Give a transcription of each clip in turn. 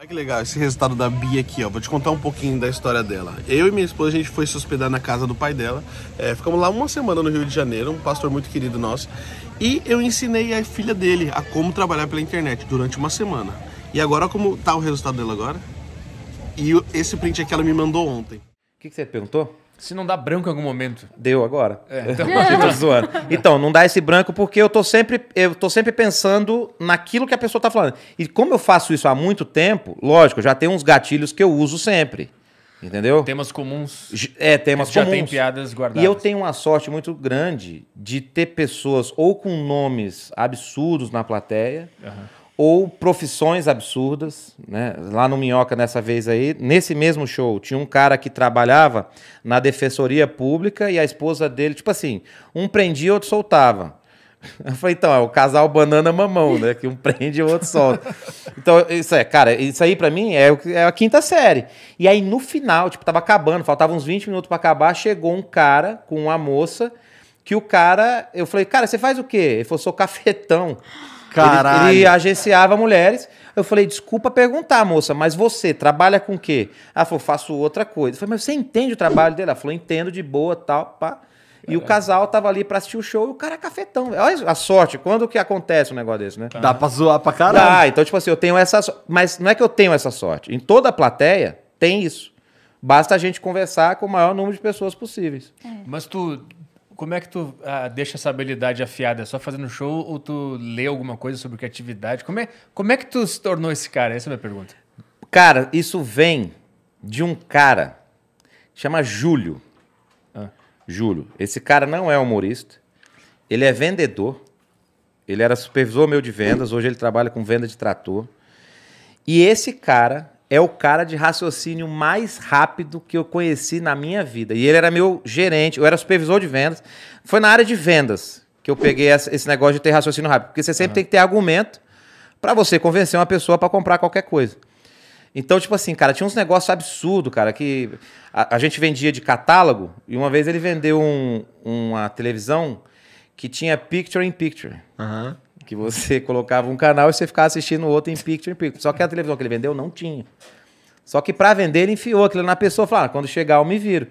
Olha que legal esse resultado da Bia aqui, ó. Vou te contar um pouquinho da história dela. Eu e minha esposa, a gente foi se hospedar na casa do pai dela. É, ficamos lá uma semana no Rio de Janeiro, um pastor muito querido nosso. E eu ensinei a filha dele a como trabalhar pela internet durante uma semana. E agora, como tá o resultado dela agora? E esse print aqui ela me mandou ontem. O que, que você perguntou? Se não dá branco em algum momento. Deu agora. É, então... zoando. então, não dá esse branco porque eu tô sempre, eu tô sempre pensando naquilo que a pessoa tá falando. E como eu faço isso há muito tempo, lógico, já tem uns gatilhos que eu uso sempre. Entendeu? Temas comuns. É, temas já comuns. Já tem piadas guardadas. E eu tenho uma sorte muito grande de ter pessoas ou com nomes absurdos na plateia, uhum ou profissões absurdas, né? Lá no Minhoca nessa vez aí, nesse mesmo show, tinha um cara que trabalhava na defensoria pública e a esposa dele, tipo assim, um prendia, outro soltava. Eu falei, então, é o casal banana mamão, né? Que um prende e o outro solta. Então, isso é, cara, isso aí para mim é, é a quinta série. E aí, no final, tipo, tava acabando, faltava uns 20 minutos para acabar, chegou um cara com uma moça, que o cara, eu falei, cara, você faz o quê? Ele falou, sou cafetão. Caralho. Ele, ele agenciava mulheres. Eu falei, desculpa perguntar, moça, mas você trabalha com o quê? Ela falou, faço outra coisa. Eu falei, mas você entende o trabalho dele? Ela falou, entendo de boa, tal, pá. E o é. casal tava ali pra assistir o show e o cara é cafetão. Olha a sorte, quando que acontece um negócio desse, né? Dá pra zoar pra caralho. Ah, então, tipo assim, eu tenho essa so... Mas não é que eu tenho essa sorte. Em toda a plateia tem isso. Basta a gente conversar com o maior número de pessoas possíveis. É. Mas tu, como é que tu ah, deixa essa habilidade afiada? É só fazendo show ou tu lê alguma coisa sobre criatividade? Como é, como é que tu se tornou esse cara? Essa é a minha pergunta. Cara, isso vem de um cara chama Júlio. Ah. Júlio. Esse cara não é humorista. Ele é vendedor. Ele era supervisor meu de vendas. Hoje ele trabalha com venda de trator. E esse cara, é o cara de raciocínio mais rápido que eu conheci na minha vida. E ele era meu gerente, eu era supervisor de vendas. Foi na área de vendas que eu peguei esse negócio de ter raciocínio rápido, porque você sempre uhum. tem que ter argumento para você convencer uma pessoa para comprar qualquer coisa. Então, tipo assim, cara, tinha uns negócios absurdos, cara, que a, a, gente vendia de catálogo e uma vez ele vendeu um, uma televisão que tinha picture in picture. Uhum. Que você colocava um canal e você ficava assistindo o outro em picture in picture. Só que a televisão que ele vendeu não tinha. Só que para vender ele enfiou aquilo na pessoa e falou: ah, quando chegar eu me viro.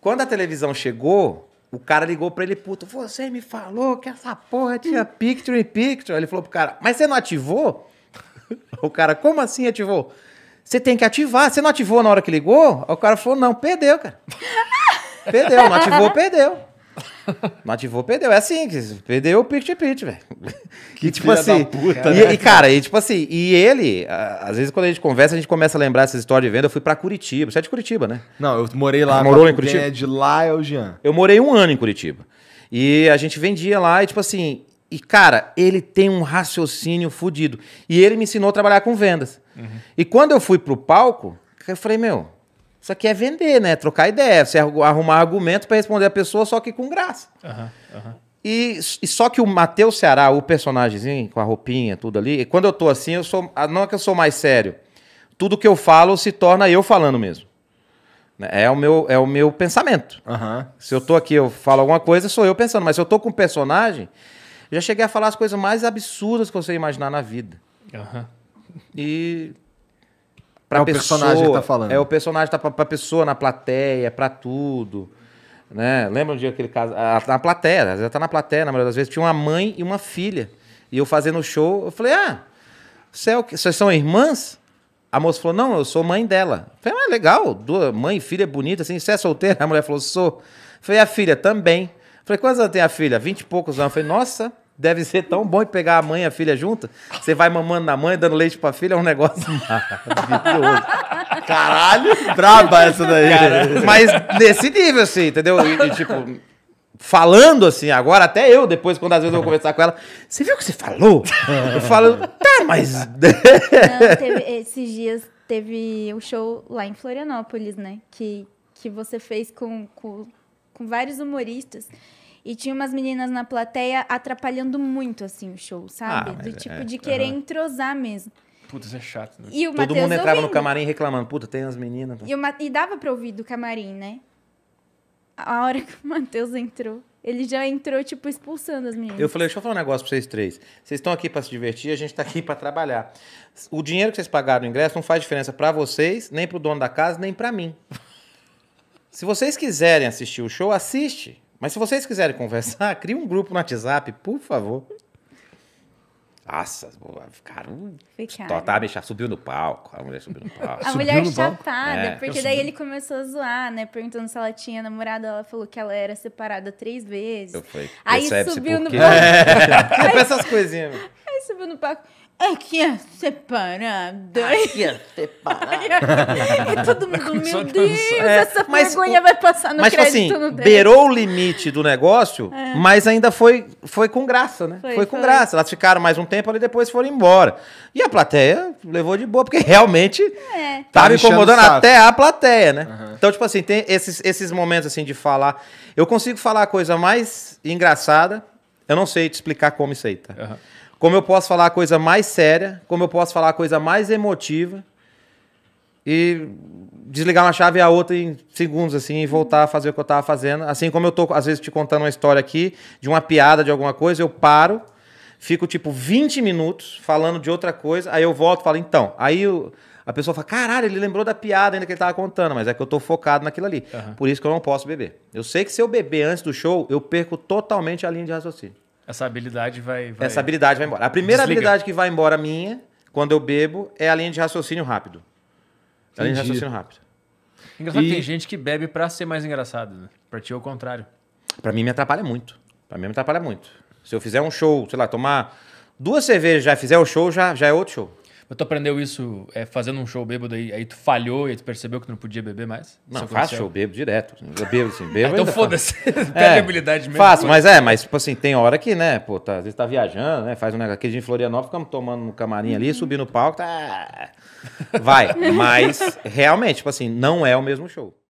Quando a televisão chegou, o cara ligou para ele, puto, você me falou que essa porra tinha picture in picture. Ele falou pro cara, mas você não ativou? o cara, como assim ativou? Você tem que ativar. Você não ativou na hora que ligou? O cara falou, não, perdeu, cara. perdeu, não ativou, perdeu. Mativou, perdeu. É assim, perdeu o pitch-pitch, velho. Que e, tipo assim. Puta, e, né? e, cara, e tipo assim, e ele, às vezes quando a gente conversa, a gente começa a lembrar essas histórias de venda. Eu fui pra Curitiba. Você é de Curitiba, né? Não, eu morei lá. morou em Curitiba? É de lá é o Jean. Eu morei um ano em Curitiba. E a gente vendia lá e, tipo assim, e, cara, ele tem um raciocínio fodido. E ele me ensinou a trabalhar com vendas. Uhum. E quando eu fui pro palco, eu falei, meu, isso aqui é vender, né? Trocar ideia, você arrumar argumento para responder a pessoa, só que com graça. Uhum, uhum. E, e, só que o Matheus Ceará, o personagemzinho, com a roupinha, tudo ali, quando eu tô assim, eu sou. Ah, não é que eu sou mais sério. Tudo que eu falo se torna eu falando mesmo. Né? É o meu, é o meu pensamento. Uhum. Se eu tô aqui, eu falo alguma coisa, sou eu pensando. Mas se eu tô com um personagem, já cheguei a falar as coisas mais absurdas que você imaginar na vida. Uhum. E Pra é pessoa, personagem que tá falando. É o personagem tá pra, pra pessoa na plateia, pra tudo. Né? Lembra um dia aquele caso? na plateia, às vezes tá na plateia, na maioria das vezes, tinha uma mãe e uma filha. E eu fazendo o show, eu falei, ah, é que vocês são irmãs? A moça falou, não, eu sou mãe dela. Eu falei, ah, legal, duas, mãe e filha é bonita, assim, você é solteira? A mulher falou, sou. Eu falei, a filha também. Eu falei, quantos anos tem a filha? Vinte e poucos anos. Eu falei, nossa, deve ser tão bom de pegar a mãe e a filha junto. Você vai mamando na mãe, dando leite pra filha, é um negócio maravilhoso. Caralho! Braba essa daí. Cara, mas nesse nível, assim, entendeu? E, e, tipo, falando assim, agora até eu, depois, quando às vezes eu vou conversar com ela, você viu o que você falou? Eu falo, tá, mas. Não, teve, esses dias teve o um show lá em Florianópolis, né? Que, que você fez com, com, com vários humoristas. E tinha umas meninas na plateia atrapalhando muito, assim, o show, sabe? Ah, Do tipo é, de é, querer uhum. entrosar mesmo. Puta, isso é chato, né? Todo Mateus mundo entrava ouvindo. no camarim reclamando, puta, tem as meninas. Tá? E, Ma... e, dava pra ouvir do camarim, né? A hora que o Matheus entrou, ele já entrou, tipo, expulsando as meninas. Eu falei, deixa eu falar um negócio pra vocês três. Vocês estão aqui pra se divertir, a gente tá aqui pra trabalhar. O dinheiro que vocês pagaram no ingresso não faz diferença para vocês, nem pro dono da casa, nem para mim. se vocês quiserem assistir o show, assiste. Mas se vocês quiserem conversar, crie um grupo no WhatsApp, por favor. Nossa, cara, Ficaram. tá, a subiu no palco, a mulher subiu no palco. A subiu mulher chapada, é. porque daí ele começou a zoar, né? Perguntando se ela tinha namorado, ela falou que ela era separada três vezes. Eu falei, aí subiu no palco. É. Aí, essas coisinhas. Aí subiu no palco. Aqui é separada. Aqui é separado. e todo mundo, meu Deus, é, essa mas, vergonha o, vai passar no mas, tipo crédito. Mas assim, beirou o limite do negócio, é. mas ainda foi, foi com graça, né? Foi, foi com foi. graça. Elas ficaram mais um tempo ali, depois foram embora. E a plateia levou de boa, porque realmente é. tava incomodando até a plateia, né? Uhum. Então, tipo assim, tem esses, esses momentos assim de falar. Eu consigo falar a coisa mais engraçada, eu não sei te explicar como isso aí, tá? Uhum. Como eu posso falar a coisa mais séria, como eu posso falar a coisa mais emotiva e desligar uma chave e a outra em segundos, assim, e voltar a fazer o que eu estava fazendo. Assim como eu estou às vezes, te contando uma história aqui, de uma piada, de alguma coisa, eu paro, fico, tipo, 20 minutos falando de outra coisa, aí eu volto e falo, então, aí eu, a pessoa fala, caralho, ele lembrou da piada ainda que ele estava contando, mas é que eu estou focado naquilo ali. Uhum. Por isso que eu não posso beber. Eu sei que se eu beber antes do show, eu perco totalmente a linha de raciocínio. Essa habilidade vai, vai... Essa habilidade vai embora. A primeira Desliga. habilidade que vai embora minha, quando eu bebo, é a linha de raciocínio rápido. A linha de raciocínio rápido. Engraçado e... tem gente que bebe para ser mais engraçado, né? Pra ti é o contrário. Para mim me atrapalha muito. Para mim me atrapalha muito. Se eu fizer um show, sei lá, tomar duas cervejas já fizer o show, já, já é outro show tu aprendeu isso é, fazendo um show bêbado aí, aí tu falhou e tu percebeu que tu não podia beber mais? Não, isso faço show bêbado direto. Eu bebo assim, bebo. então foda-se. pega é, habilidade mesmo. Faço, mas é, mas tipo assim, tem hora que, né, pô, tá, às vezes tá viajando, né, faz um negócio aqui de Florianópolis, ficamos tomando no camarim ali, subindo no palco, tá. Vai. mas realmente, tipo assim, não é o mesmo show.